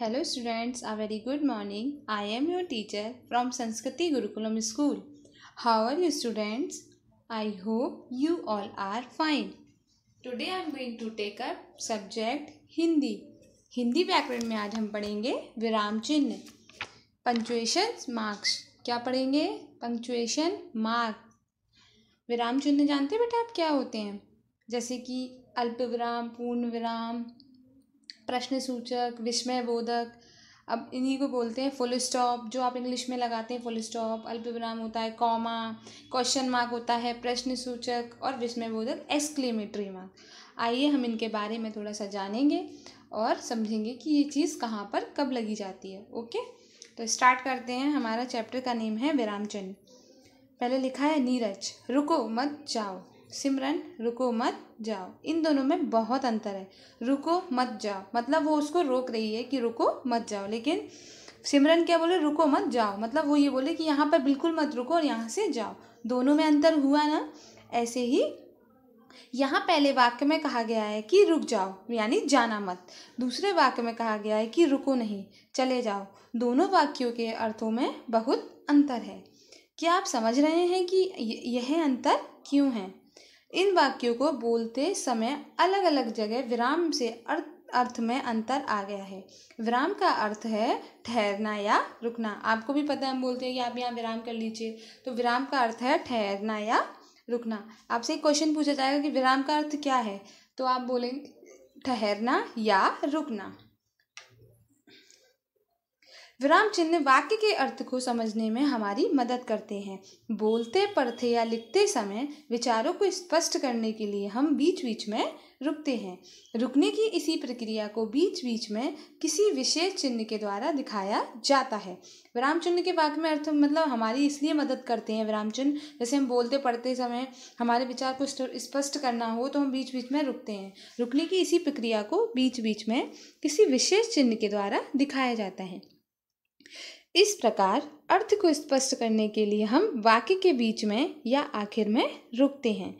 Hello students uh very good morning I am your teacher from Sanskriti Gurukulam school how are you students I hope you all are fine today I am going to take up subject Hindi Hindi व्याकरण में आज हम पढ़ेंगे विराम चिन्ह punctuation marks क्या पढ़ेंगे punctuation mark विराम चिन्ह जानते हैं बेटा आप क्या होते हैं जैसे कि अल्प विराम पूर्ण विराम प्रश्न सूचक विस्मय बोधक अब इन्हीं को बोलते हैं फुल स्टॉप जो आप इंग्लिश में लगाते हैं फुल स्टॉप अल्प विराम होता है कॉमा क्वेश्चन मार्क होता है प्रश्न सूचक और विस्मय बोधक एक्सक्लेमेटरी मार्क आइए हम इनके बारे में थोड़ा सा जानेंगे और समझेंगे कि ये चीज़ कहाँ पर कब लगी जाती है ओके तो स्टार्ट करते हैं हमारा चैप्टर का नेम है विराम चिन्ह पहले लिखा है नीरज रुको मत जाओ सिमरन रुको मत जाओ इन दोनों में बहुत अंतर है रुको मत जाओ मतलब वो उसको रोक रही है कि रुको मत जाओ लेकिन सिमरन क्या बोले रुको मत जाओ मतलब वो ये बोले कि यहाँ पर बिल्कुल मत रुको और यहाँ से जाओ दोनों में अंतर हुआ ना ऐसे ही यहाँ पहले वाक्य में कहा गया है कि रुक जाओ यानी जाना मत दूसरे वाक्य में कहा गया है कि रुको नहीं चले जाओ दोनों वाक्यों के अर्थों में बहुत अंतर है क्या आप समझ रहे हैं कि यह अंतर क्यों है इन वाक्यों को बोलते समय अलग अलग जगह विराम से अर्थ अर्थ में अंतर आ गया है विराम का अर्थ है ठहरना या रुकना आपको भी पता है हम बोलते हैं कि आप यहाँ विराम कर लीजिए तो विराम का अर्थ है ठहरना या रुकना आपसे एक क्वेश्चन पूछा जाएगा कि विराम का अर्थ क्या है तो आप बोलेंगे ठहरना या रुकना विराम चिन्ह वाक्य के अर्थ को समझने में हमारी मदद करते हैं बोलते पढ़ते या लिखते समय विचारों को स्पष्ट करने के लिए हम बीच बीच में रुकते हैं रुकने की इसी प्रक्रिया को बीच बीच में किसी विशेष चिन्ह के द्वारा दिखाया जाता है विराम चिन्ह के वाक्य में अर्थ मतलब हमारी इसलिए मदद करते हैं विराम चिन्ह जैसे हम बोलते पढ़ते समय हमारे विचार को स्पष्ट करना हो तो हम बीच बीच में रुकते हैं रुकने की इसी प्रक्रिया को बीच बीच में किसी विशेष चिन्ह के द्वारा दिखाया जाता है इस प्रकार अर्थ को स्पष्ट करने के लिए हम वाक्य के बीच में या आखिर में रुकते हैं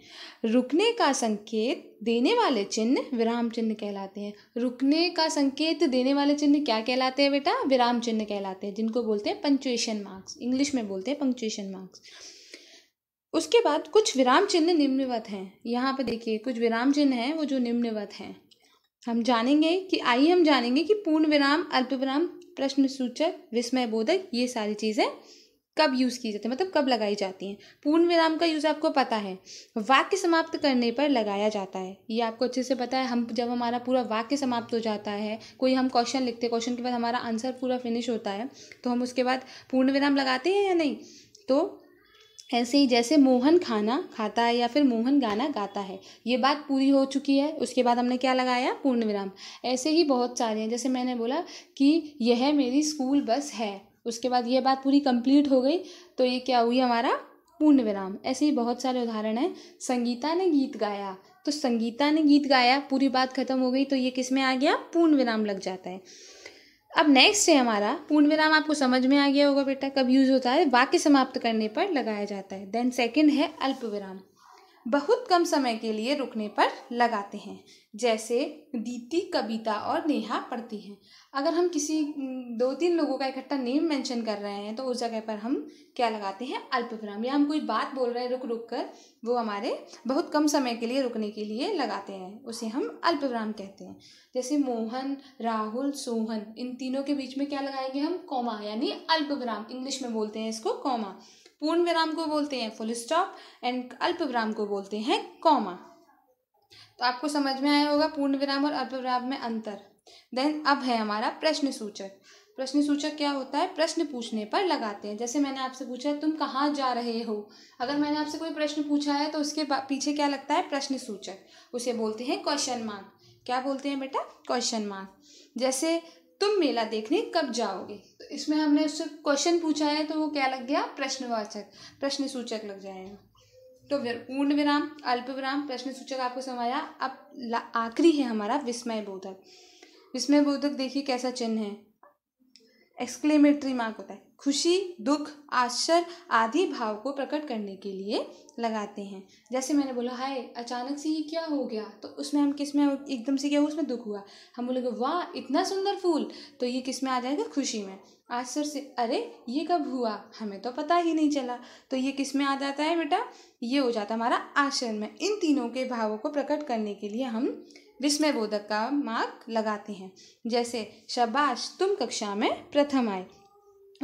रुकने का संकेत देने वाले चिन्ह विराम चिन्ह कहलाते हैं रुकने का संकेत देने वाले चिन्ह क्या कहलाते हैं बेटा विराम चिन्ह कहलाते हैं जिनको बोलते हैं पंचुएशन मार्क्स इंग्लिश में बोलते हैं पंक्चुएशन मार्क्स उसके बाद कुछ विराम चिन्ह निम्नवत हैं यहाँ पर देखिए कुछ विराम चिन्ह हैं वो जो निम्नवत हैं हम जानेंगे कि आइए हम जानेंगे कि पूर्ण विराम अल्प विराम प्रश्न सूचक विस्मय बोधक ये सारी चीज़ें कब यूज़ की जाती है मतलब कब लगाई जाती हैं पूर्ण विराम का यूज़ आपको पता है वाक्य समाप्त करने पर लगाया जाता है ये आपको अच्छे से पता है हम जब हमारा पूरा वाक्य समाप्त हो जाता है कोई हम क्वेश्चन लिखते हैं क्वेश्चन के बाद हमारा आंसर पूरा फिनिश होता है तो हम उसके बाद पूर्ण विराम लगाते हैं या नहीं तो ऐसे ही जैसे मोहन खाना खाता है या फिर मोहन गाना गाता है ये बात पूरी हो चुकी है उसके बाद हमने क्या लगाया पूर्ण विराम ऐसे ही बहुत सारे हैं जैसे मैंने बोला कि यह मेरी स्कूल बस है उसके बाद यह बात पूरी कंप्लीट हो गई तो ये क्या हुई हमारा पूर्ण विराम ऐसे ही बहुत सारे उदाहरण हैं संगीता ने गीत गाया तो संगीता ने गीत गाया पूरी बात खत्म हो गई तो ये किस में आ गया पूर्ण विराम लग जाता है अब नेक्स्ट है हमारा पूर्ण विराम आपको समझ में आ गया होगा बेटा कब यूज़ होता है वाक्य समाप्त करने पर लगाया जाता है देन सेकंड है अल्प विराम बहुत कम समय के लिए रुकने पर लगाते हैं जैसे दीति कविता और नेहा पढ़ती हैं अगर हम किसी दो तीन लोगों का इकट्ठा नेम मेंशन कर रहे हैं तो उस जगह पर हम क्या लगाते हैं अल्पविराम या हम कोई बात बोल रहे हैं रुक रुक कर वो हमारे बहुत कम समय के लिए रुकने के लिए लगाते हैं उसे हम अल्पविराम कहते हैं जैसे मोहन राहुल सोहन इन तीनों के बीच में क्या लगाएंगे हम कौमा यानी अल्पविराम इंग्लिश में बोलते हैं इसको कौमा पूर्ण विराम को बोलते हैं फुल स्टॉप एंड अल्प विराम को बोलते हैं कॉमा तो आपको समझ में आया होगा पूर्ण विराम और अल्प विराम में अंतर देन अब है हमारा प्रश्न सूचक प्रश्न सूचक क्या होता है प्रश्न पूछने पर लगाते हैं जैसे मैंने आपसे पूछा है तुम कहाँ जा रहे हो अगर मैंने आपसे कोई प्रश्न पूछा है तो उसके पीछे क्या लगता है प्रश्न सूचक उसे बोलते हैं क्वेश्चन मार्क क्या बोलते हैं बेटा क्वेश्चन मार्क जैसे तुम मेला देखने कब जाओगे तो इसमें हमने उससे क्वेश्चन पूछा है तो वो क्या लग गया प्रश्नवाचक प्रश्न सूचक लग जाएगा तो पूर्ण विराम अल्प विराम प्रश्न सूचक आपको समाया अब आखिरी है हमारा विस्मय बोधक विस्मय बोधक देखिए कैसा चिन्ह है एक्सक्लेमेटरी मार्क होता है खुशी दुख आश्चर्य आदि भाव को प्रकट करने के लिए लगाते हैं जैसे मैंने बोला हाय अचानक से ये क्या हो गया तो उसमें हम किस में एकदम से क्या हुआ उसमें दुख हुआ हम बोलेंगे वाह इतना सुंदर फूल तो ये किस में आ जाएगा खुशी में आश्चर्य से अरे ये कब हुआ हमें तो पता ही नहीं चला तो ये किस में आ जाता है बेटा ये हो जाता हमारा आश्चर्य में इन तीनों के भावों को प्रकट करने के लिए हम विस्मयबोधक का मार्क लगाते हैं जैसे शाबाश तुम कक्षा में प्रथम आए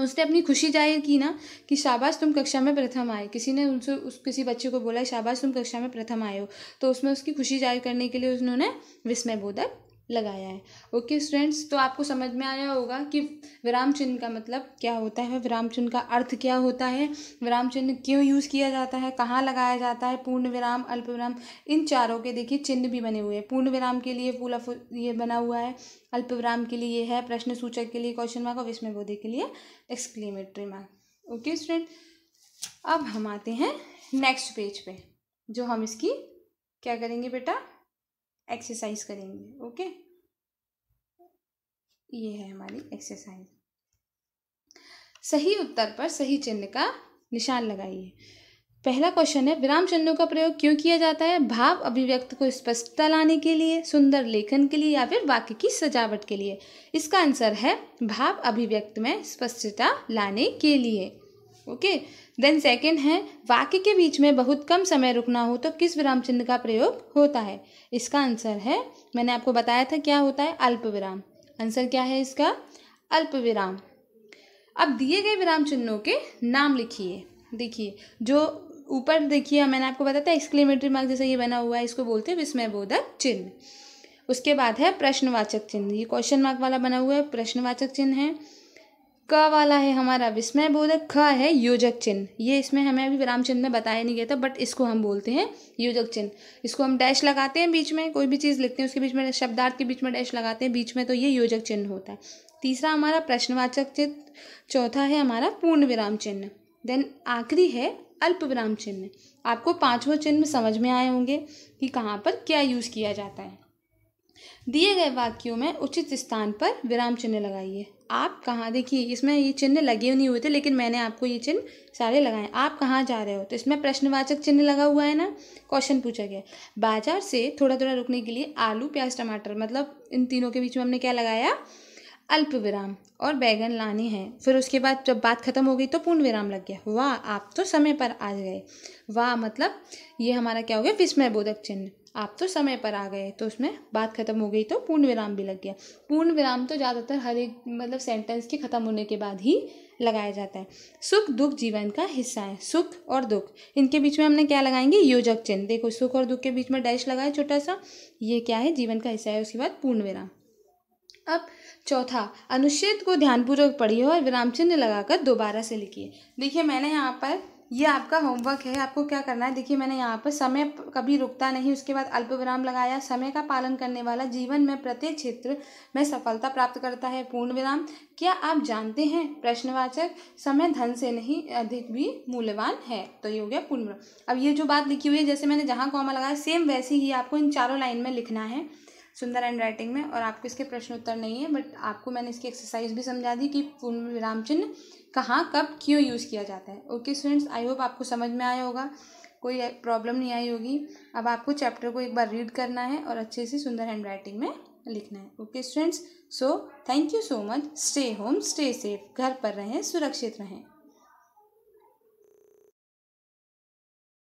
उसने अपनी खुशी जाहिर की ना कि शाबाश तुम कक्षा में प्रथम आए किसी ने उनसे उस किसी बच्चे को बोला शाबाश तुम कक्षा में प्रथम आए हो तो उसमें उसकी खुशी जाहिर करने के लिए उन्होंने विस्मय बोधक लगाया है ओके स्टूडेंट्स तो आपको समझ में आया होगा कि विराम चिन्ह का मतलब क्या होता है विराम चिन्ह का अर्थ क्या होता है विराम चिन्ह क्यों यूज़ किया जाता है कहाँ लगाया जाता है पूर्ण विराम अल्प विराम इन चारों के देखिए चिन्ह भी बने हुए हैं पूर्ण विराम के लिए पूरा ये बना हुआ है अल्प विराम के लिए ये है प्रश्न सूचक के लिए क्वेश्चन मार्क और विस्मय बोधे के लिए एक्सक्लेमेटरी मार्क ओके स्टूडेंट अब हम आते हैं नेक्स्ट पेज पे जो हम इसकी क्या करेंगे बेटा एक्सरसाइज करेंगे ओके ये है हमारी एक्सरसाइज सही उत्तर पर सही चिन्ह का निशान लगाइए पहला क्वेश्चन है विराम चिन्हों का प्रयोग क्यों किया जाता है भाव अभिव्यक्त को स्पष्टता लाने के लिए सुंदर लेखन के लिए या फिर वाक्य की सजावट के लिए इसका आंसर है भाव अभिव्यक्त में स्पष्टता लाने के लिए ओके okay? देन सेकेंड है वाक्य के बीच में बहुत कम समय रुकना हो तो किस विराम चिन्ह का प्रयोग होता है इसका आंसर है मैंने आपको बताया था क्या होता है अल्प विराम आंसर क्या है इसका अल्प विराम अब दिए गए विराम चिन्हों के नाम लिखिए देखिए जो ऊपर देखिए मैंने आपको बताया था एक्सक्लेमेटरी मार्क जैसे ये बना हुआ है इसको बोलते हैं विस्मय बोधक चिन्ह उसके बाद है प्रश्नवाचक चिन्ह ये क्वेश्चन मार्क वाला बना हुआ है प्रश्नवाचक चिन्ह है क वाला है हमारा विस्मय बोधक ख है योजक चिन्ह ये इसमें हमें अभी विराम चिन्ह में बताया नहीं गया था बट इसको हम बोलते हैं योजक चिन्ह इसको हम डैश लगाते हैं बीच में कोई भी चीज़ लिखते हैं उसके बीच में शब्दार्थ के बीच में डैश लगाते हैं बीच में तो ये योजक चिन्ह होता है तीसरा हमारा प्रश्नवाचक चिन्ह चौथा है हमारा पूर्ण विराम चिन्ह देन आखिरी है अल्प विराम चिन्ह आपको पाँचवों चिन्ह समझ में आए होंगे कि कहाँ पर क्या यूज़ किया जाता है दिए गए वाक्यों में उचित स्थान पर विराम चिन्ह लगाइए आप कहाँ देखिए इसमें ये चिन्ह लगे नहीं हुए थे लेकिन मैंने आपको ये चिन्ह सारे लगाए आप कहाँ जा रहे हो तो इसमें प्रश्नवाचक चिन्ह लगा हुआ है ना क्वेश्चन पूछा गया बाजार से थोड़ा थोड़ा रुकने के लिए आलू प्याज टमाटर मतलब इन तीनों के बीच में हमने क्या लगाया अल्प विराम और बैगन लाने हैं फिर उसके बाद जब बात खत्म हो गई तो पूर्ण विराम लग गया वाह आप तो समय पर आ गए वाह मतलब ये हमारा क्या हो गया विस्मय बोधक चिन्ह आप तो समय पर आ गए तो उसमें बात खत्म हो गई तो पूर्ण विराम भी लग गया पूर्ण विराम तो ज़्यादातर हर एक मतलब सेंटेंस के ख़त्म होने के बाद ही लगाया जाता है सुख दुख जीवन का हिस्सा है सुख और दुख इनके बीच में हमने क्या लगाएंगे योजक चिन्ह देखो सुख और दुख के बीच में डैश लगाए छोटा सा ये क्या है जीवन का हिस्सा है उसके बाद पूर्ण विराम अब चौथा अनुच्छेद को ध्यानपूर्वक पढ़िए और विराम चिन्ह लगाकर दोबारा से लिखिए देखिए मैंने यहाँ पर ये आपका होमवर्क है आपको क्या करना है देखिए मैंने यहाँ पर समय कभी रुकता नहीं उसके बाद अल्प विराम लगाया समय का पालन करने वाला जीवन में प्रत्येक क्षेत्र में सफलता प्राप्त करता है पूर्ण विराम क्या आप जानते हैं प्रश्नवाचक समय धन से नहीं अधिक भी मूल्यवान है तो ये हो गया पूर्ण विराम अब ये जो बात लिखी हुई है जैसे मैंने जहाँ कॉमा लगाया सेम वैसे ही आपको इन चारों लाइन में लिखना है सुंदर हैंड राइटिंग में और आपको इसके प्रश्न उत्तर नहीं है बट आपको मैंने इसकी एक्सरसाइज भी समझा दी कि पूर्ण विराम चिन्ह कहाँ कब क्यों यूज़ किया जाता है ओके स्टूडेंट्स आई होप आपको समझ में आया होगा कोई प्रॉब्लम नहीं आई होगी अब आपको चैप्टर को एक बार रीड करना है और अच्छे से सुंदर हैंड राइटिंग में लिखना है okay students so thank you so much stay home stay safe घर पर रहें सुरक्षित रहें